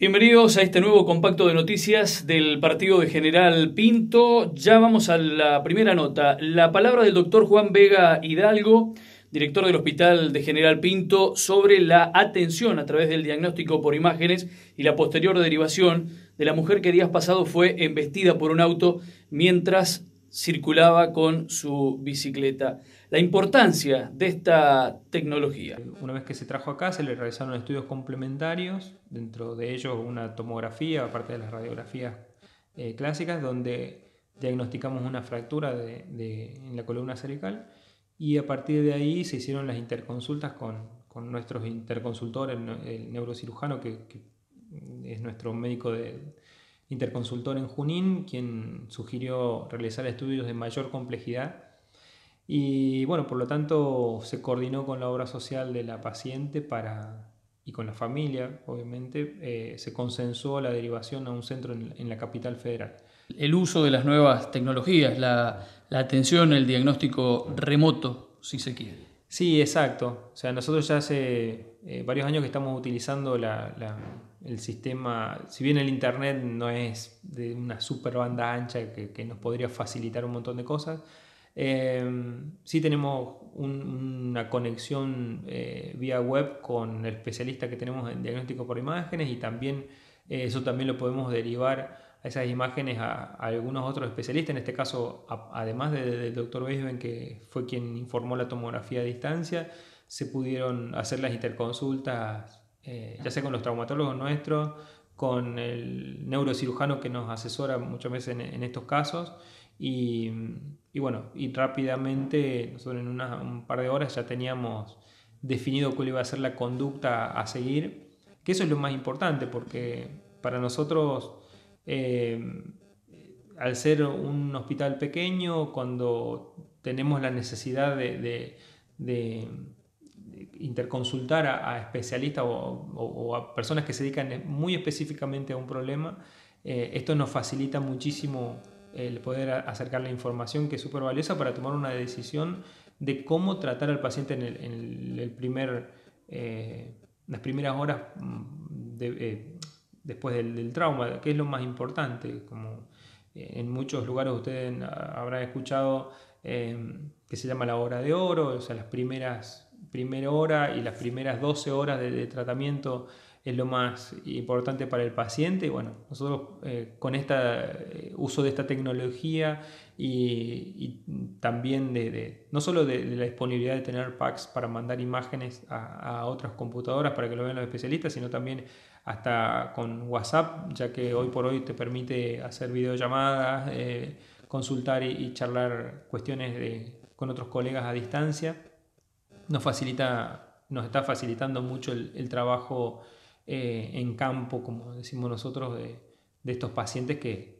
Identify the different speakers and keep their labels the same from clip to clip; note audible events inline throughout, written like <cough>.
Speaker 1: Bienvenidos a este nuevo compacto de noticias del partido de General Pinto. Ya vamos a la primera nota. La palabra del doctor Juan Vega Hidalgo, director del Hospital de General Pinto, sobre la atención a través del diagnóstico por imágenes y la posterior derivación de la mujer que días pasados fue embestida por un auto mientras circulaba con su bicicleta. La importancia de esta tecnología. Una vez que se trajo acá, se le realizaron estudios
Speaker 2: complementarios, dentro de ellos una tomografía, aparte de las radiografías eh, clásicas, donde diagnosticamos una fractura de, en la columna cervical y a partir de ahí se hicieron las interconsultas con, nuestros interconsultores, el, neurocirujano que, es nuestro médico de, interconsultor en Junín, quien sugirió realizar estudios de mayor complejidad. Y bueno, por lo tanto se coordinó con la obra social de la paciente para, y con la familia, obviamente, eh, se consensuó la derivación a un centro en, la capital federal.
Speaker 1: El uso de las nuevas tecnologías, la, atención, el diagnóstico remoto, si se quiere. Sí, exacto. O sea, nosotros ya hace eh, varios años que estamos
Speaker 2: utilizando la el sistema, si bien el Internet no es de una super banda ancha que, nos podría facilitar un montón de cosas, em, sí tenemos una conexión eh, vía web con el especialista que tenemos en diagnóstico por imágenes y también eh, eso también lo podemos derivar a esas imágenes a, algunos otros especialistas, en este caso además del doctor Weisben que fue quien informó la tomografía a distancia, se pudieron hacer las interconsultas eh, ya sea con los traumatólogos nuestros, con el neurocirujano que nos asesora muchas veces en, estos casos. Y, bueno, y rápidamente, en un par de horas ya teníamos definido cuál iba a ser la conducta a seguir, que eso es lo más importante, porque para nosotros, eh, al ser un hospital pequeño, cuando tenemos la necesidad de interconsultar a, especialistas o, a personas que se dedican muy específicamente a un problema, eh, esto nos facilita muchísimo el poder acercar la información que es súper valiosa para tomar una decisión de cómo tratar al paciente en, el, primer, eh, las primeras horas mm, eh, después del, del, trauma, que es lo más importante. Como en muchos lugares ustedes habrán escuchado que se llama la hora de oro, o sea, las primeras primera hora y las primeras 12 horas de, tratamiento es lo más importante para el paciente. bueno, nosotros eh, con este uso de esta tecnología y, también de, no solo de, la disponibilidad de tener packs para mandar imágenes a, otras computadoras para que lo vean los especialistas, sino también hasta con WhatsApp, ya que hoy por hoy te permite hacer videollamadas, eh, consultar y, charlar cuestiones con otros colegas a distancia nos facilita, nos está facilitando mucho el, trabajo eh, en campo, como decimos nosotros, de, estos pacientes que,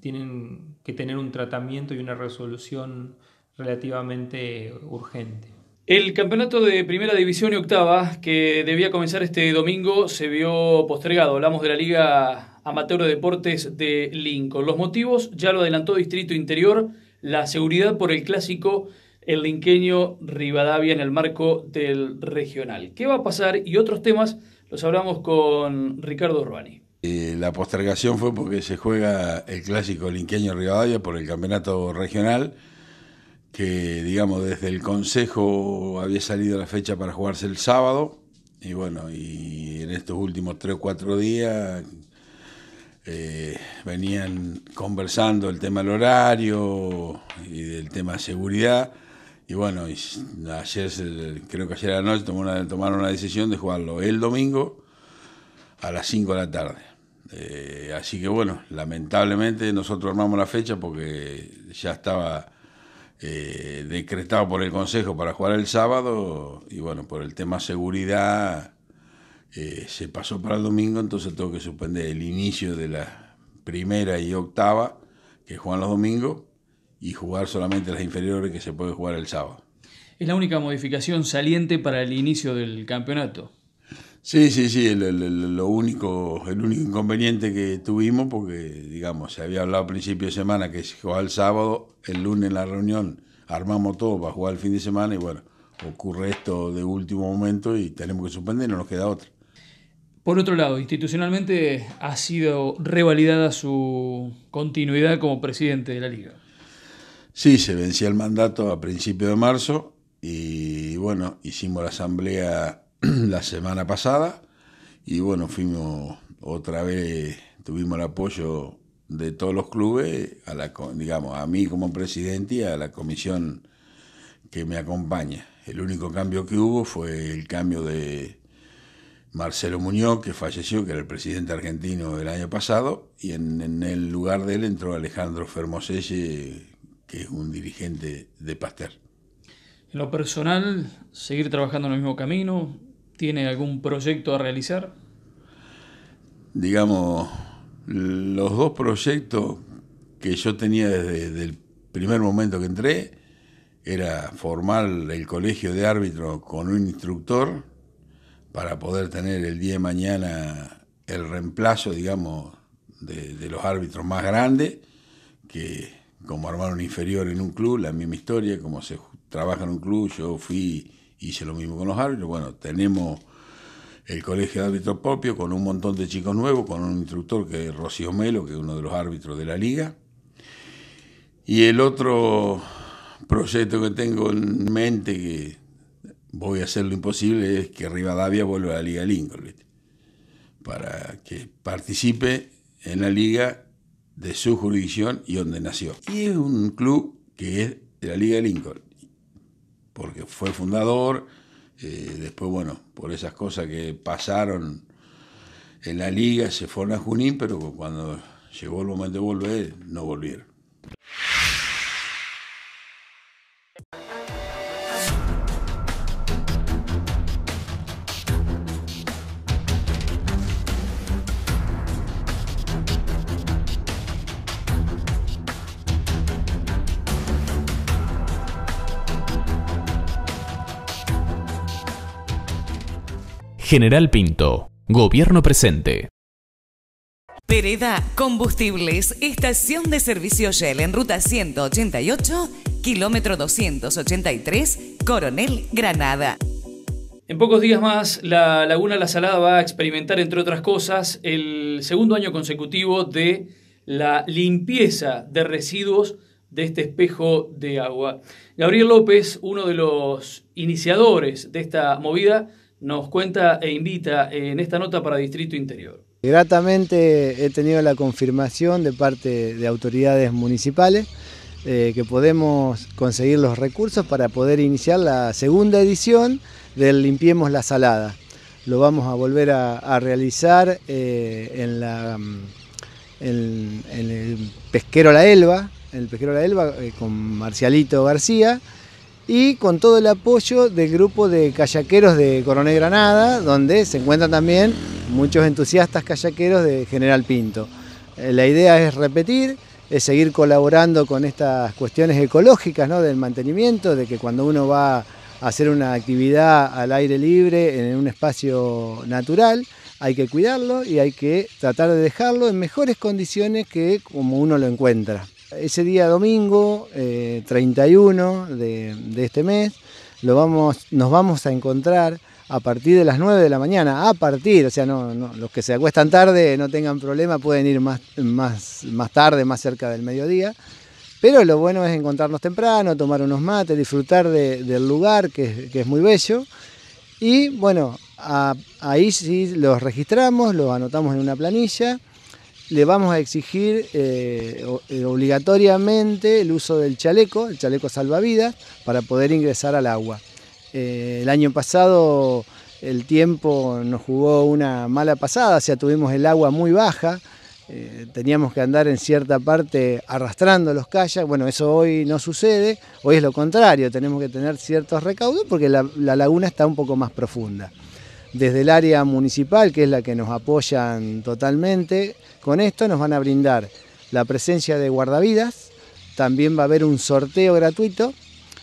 Speaker 2: tienen que tener un tratamiento y una resolución relativamente urgente.
Speaker 1: El campeonato de primera división y octava, que debía comenzar este domingo, se vio postergado. Hablamos de la Liga Amateur de Deportes de Lincoln. Los motivos ya lo adelantó Distrito Interior, la seguridad por el clásico el linqueño Rivadavia en el marco del regional. ¿Qué va a pasar? Y otros temas los hablamos con Ricardo Urbani.
Speaker 3: Eh, la postergación fue porque se juega el clásico linqueño Rivadavia por el campeonato regional, que digamos desde el consejo había salido la fecha para jugarse el sábado, y bueno, y en estos últimos tres o cuatro días eh, venían conversando el tema del horario y del tema de seguridad y bueno, ayer, creo que ayer de la noche tomaron una, tomaron una decisión de jugarlo el domingo a las 5 de la tarde. Eh, así que bueno, lamentablemente nosotros armamos la fecha porque ya estaba eh, decretado por el Consejo para jugar el sábado y bueno, por el tema seguridad eh, se pasó para el domingo, entonces tengo que suspender el inicio de la primera y octava que juegan los domingos y jugar solamente las inferiores que se puede jugar el sábado.
Speaker 1: Es la única modificación saliente para el inicio del campeonato.
Speaker 3: Sí, sí, sí, el, lo único, el único inconveniente que tuvimos, porque digamos, se había hablado a principio de semana que se jugaba el sábado, el lunes en la reunión armamos todo para jugar el fin de semana y bueno, ocurre esto de último momento y tenemos que suspender, no nos queda otra.
Speaker 1: Por otro lado, institucionalmente ha sido revalidada su continuidad como presidente de la liga.
Speaker 3: Sí, se vencía el mandato a principio de marzo y bueno, hicimos la asamblea <clears throat> la semana pasada y bueno, fuimos otra vez, tuvimos el apoyo de todos los clubes, a la, digamos, a mí como presidente y a la comisión que me acompaña. El único cambio que hubo fue el cambio de Marcelo Muñoz, que falleció, que era el presidente argentino del año pasado, y en, en el lugar de él entró Alejandro Fermoselle, que es un dirigente de Paster.
Speaker 1: En lo personal, seguir trabajando en el mismo camino, ¿tiene algún proyecto a realizar?
Speaker 3: Digamos, los dos proyectos que yo tenía desde el primer momento que entré era formar el colegio de árbitros con un instructor para poder tener el día de mañana el reemplazo, digamos, de, de los árbitros más grandes que como armar un inferior en un club, la misma historia, como se trabaja en un club, yo fui, hice lo mismo con los árbitros, bueno, tenemos el colegio de árbitros propio con un montón de chicos nuevos, con un instructor que es Rocío Melo, que es uno de los árbitros de la liga, y el otro proyecto que tengo en mente que voy a hacer lo imposible es que Rivadavia vuelva a la Liga Lincoln para que participe en la liga de su jurisdicción y donde nació. Y es un club que es de la Liga de Lincoln, porque fue fundador, eh, después, bueno, por esas cosas que pasaron en la liga, se fueron a Junín, pero cuando llegó el momento de volver, no volvieron.
Speaker 1: General Pinto. Gobierno presente. Pereda Combustibles, estación de servicio Shell en ruta 188, kilómetro 283, Coronel Granada. En pocos días más, la Laguna La Salada va a experimentar, entre otras cosas, el segundo año consecutivo de la limpieza de residuos de este espejo de agua. Gabriel López, uno de los iniciadores de esta movida, nos cuenta e invita en esta nota para Distrito Interior.
Speaker 4: Gratamente he tenido la confirmación de parte de autoridades municipales eh, que podemos conseguir los recursos para poder iniciar la segunda edición del Limpiemos la Salada. Lo vamos a volver a, realizar eh, mm, en, el pesquero La Elba, el pesquero La Elba eh, con Marcialito García y con todo el apoyo del grupo de callaqueros de Coronel Granada, donde se encuentran también muchos entusiastas callaqueros de General Pinto. Eh, la idea es repetir, es seguir colaborando con estas cuestiones ecológicas ¿no? del mantenimiento, de que cuando uno va a hacer una actividad al aire libre en un espacio natural, hay que cuidarlo y hay que tratar de dejarlo en mejores condiciones que como uno lo encuentra. Ese día domingo, 31 eh, de, este mes, lo vamos, nos vamos a encontrar a partir de las 9 de la mañana, a partir, o sea, los que se acuestan tarde no tengan problema, pueden ir más, tarde, más cerca del mediodía. Pero lo bueno es encontrarnos temprano, tomar unos mates, disfrutar del lugar, que, es muy bello. Y bueno, ahí sí los registramos, los anotamos en una planilla le vamos a exigir eh, eh, obligatoriamente el uso del chaleco, el chaleco salvavidas, para poder ingresar al agua. Eh, el año pasado el tiempo nos jugó una mala pasada, o sea, tuvimos el agua muy baja, teníamos que andar en cierta parte arrastrando los kayaks, bueno, eso hoy no sucede, hoy es lo contrario, tenemos que tener ciertos recaudos porque la laguna está un poco más profunda desde el área municipal, que es la que nos apoyan totalmente. Con esto nos van a brindar la presencia de guardavidas, también va a haber un sorteo gratuito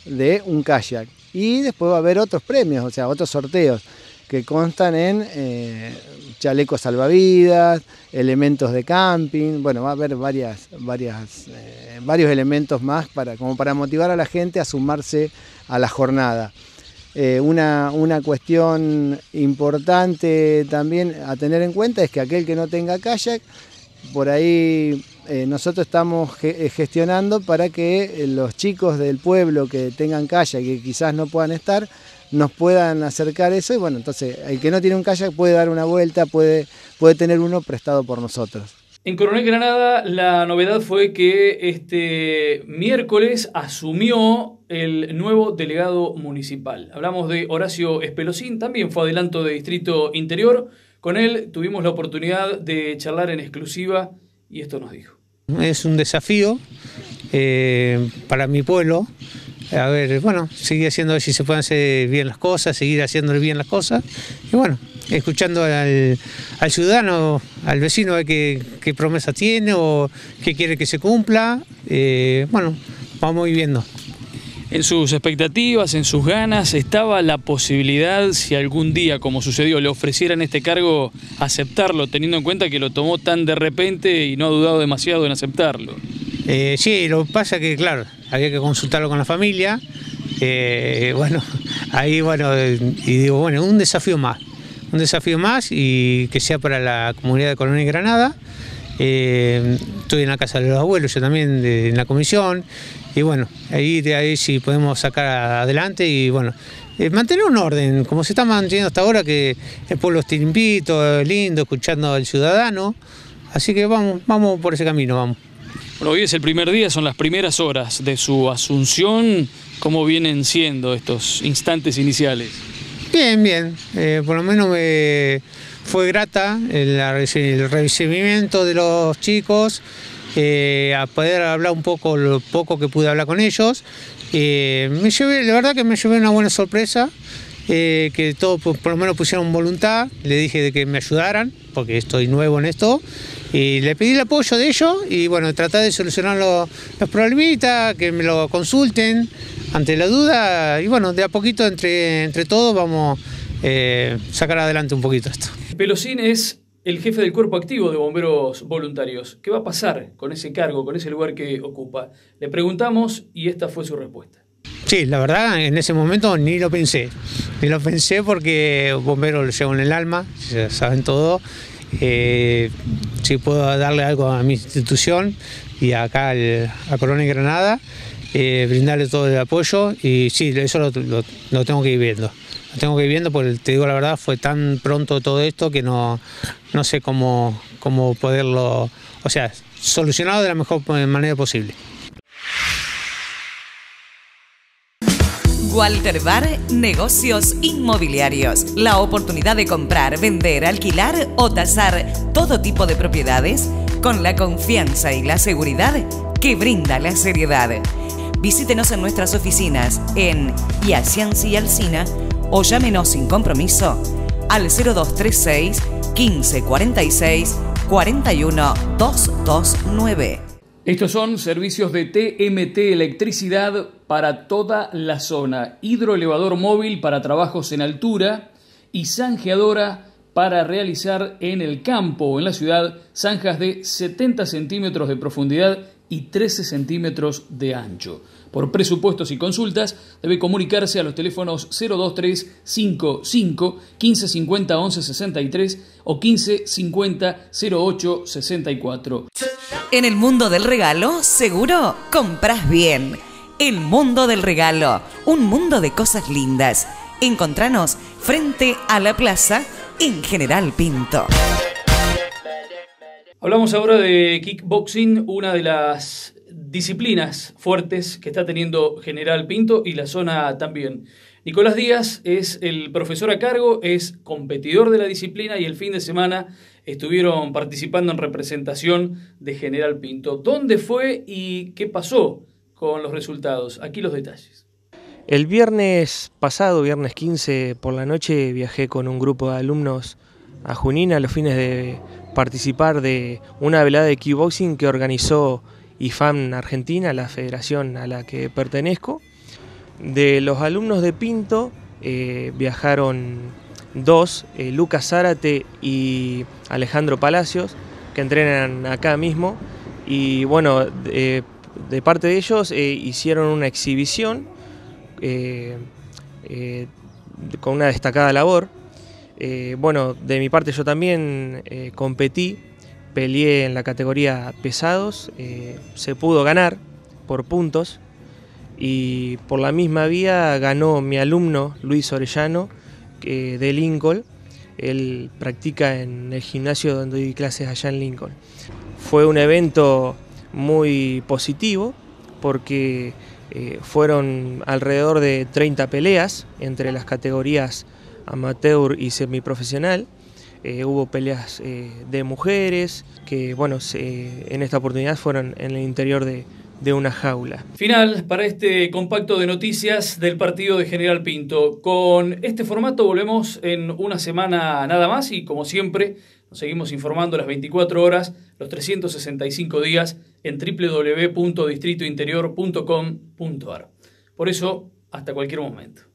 Speaker 4: de un kayak y después va a haber otros premios, o sea, otros sorteos que constan en eh, chalecos salvavidas, elementos de camping, bueno, va a haber varias, varias, eh, varios elementos más para, como para motivar a la gente a sumarse a la jornada. Eh, una, cuestión importante también a tener en cuenta es que aquel que no tenga kayak, por ahí eh, nosotros estamos eh, gestionando para que los chicos del pueblo que tengan kayak, que quizás no puedan estar, nos puedan acercar eso y bueno, entonces el que no tiene un kayak puede dar una vuelta, puede tener uno prestado por nosotros.
Speaker 1: En Coronel Granada la novedad fue que este miércoles asumió el nuevo delegado municipal. Hablamos de Horacio Espelosín, también fue adelanto de Distrito Interior. Con él tuvimos la oportunidad de charlar en exclusiva y esto nos dijo.
Speaker 5: Es un desafío eh, para mi pueblo. A ver, bueno, seguir haciendo, si se pueden hacer bien las cosas, seguir haciendo bien las cosas. Y bueno, escuchando al, ciudadano, al vecino, a qué, qué, promesa tiene o qué quiere que se cumpla. Eh, bueno, vamos viviendo. En sus expectativas, en
Speaker 1: sus ganas, estaba la posibilidad, si algún día, como sucedió, le ofrecieran este cargo, aceptarlo, teniendo en cuenta que lo tomó tan de repente y no ha dudado demasiado en aceptarlo.
Speaker 5: Eh, sí, lo que pasa es que, claro, había que consultarlo con la familia. Eh, bueno, <laughs> ahí, bueno, y digo, bueno, un desafío más un desafío más y que sea para la comunidad de Colonia y Granada. Eh, estoy en la casa de los abuelos, yo también en la comisión. Y bueno, ahí de ahí sí podemos sacar adelante y bueno, eh, mantener un orden, como se está manteniendo hasta ahora, que el pueblo está invito lindo, escuchando al ciudadano. Así que vamos, vamos por ese camino, vamos.
Speaker 1: Bueno, hoy es el primer día, son las primeras horas de su asunción. ¿Cómo vienen siendo estos instantes iniciales?
Speaker 5: Bien, bien. Eh, por lo menos me fue grata el, recibimiento de los chicos, eh, a poder hablar un poco, lo poco que pude hablar con ellos. Eh, me llevé, la verdad que me llevé una buena sorpresa, que todos por, lo menos pusieron voluntad, le dije de que me ayudaran, porque estoy nuevo en esto. Y le pedí el apoyo de ellos y bueno, tratar de solucionar los, problemitas, que me lo consulten ante la duda y bueno, de a poquito entre, entre todos vamos a eh, sacar adelante un poquito esto. Pelosín
Speaker 1: es el jefe del cuerpo activo de bomberos voluntarios. ¿Qué va a pasar con ese cargo, con ese lugar que ocupa? Le preguntamos y esta fue su respuesta.
Speaker 5: Sí, la verdad, en ese momento ni lo pensé. Ni lo pensé porque bomberos lo llevan en el alma, ya saben todo. Eh, si puedo darle algo a mi institución y acá a Colonia y Granada, eh, brindarle todo el apoyo y sí, eso lo, tengo que ir viendo. Lo tengo que ir viendo porque te digo la verdad, fue tan pronto todo esto que no, no sé cómo, cómo poderlo, o sea, solucionado de la mejor manera posible.
Speaker 1: Walter Bar Negocios Inmobiliarios. La oportunidad de comprar, vender, alquilar o tasar todo tipo de propiedades con la confianza y la seguridad que brinda la seriedad. Visítenos en nuestras oficinas en Yacianzi y Alcina o llámenos sin compromiso al 0236 1546 41229. Estos son servicios de TMT Electricidad para toda la zona, hidroelevador móvil para trabajos en altura y zanjeadora para realizar en el campo o en la ciudad zanjas de 70 centímetros de profundidad y 13 centímetros de ancho por presupuestos y consultas debe comunicarse a los teléfonos 023 55 1550 1163 o 1550 08 64. En el mundo del regalo, seguro, compras bien. El mundo del regalo, un mundo de cosas lindas. Encontranos frente a la plaza en General Pinto. Hablamos ahora de kickboxing, una de las disciplinas fuertes que está teniendo General Pinto y la zona también. Nicolás Díaz es el profesor a cargo, es competidor de la disciplina y el fin de semana estuvieron participando en representación de General Pinto. ¿Dónde fue y qué pasó con los resultados? Aquí los detalles.
Speaker 6: El viernes pasado, viernes 15 por la noche, viajé con un grupo de alumnos a Junín a los fines de participar de una velada de kickboxing que organizó IFAM Argentina, la federación a la que pertenezco. De los alumnos de Pinto eh, viajaron dos, eh, Lucas Zárate y Alejandro Palacios, que entrenan acá mismo. Y bueno, de, parte de ellos eh, hicieron una exhibición con una destacada labor. bueno, de mi parte yo también competí peleé en la categoría pesados, eh, se pudo ganar por puntos y por la misma vía ganó mi alumno Luis Orellano de Lincoln. Él practica en el gimnasio donde doy clases allá en Lincoln. Fue un evento muy positivo porque eh, fueron alrededor de 30 peleas entre las categorías amateur y semiprofesional. Eh, hubo peleas eh, de mujeres, que bueno, en esta oportunidad fueron en el interior de, de una jaula.
Speaker 1: Final para este compacto de noticias del partido de General Pinto. Con este formato volvemos en una semana nada más y como siempre nos seguimos informando las 24 horas, los 365 días en www.distritointerior.com.ar. Por eso, hasta cualquier momento.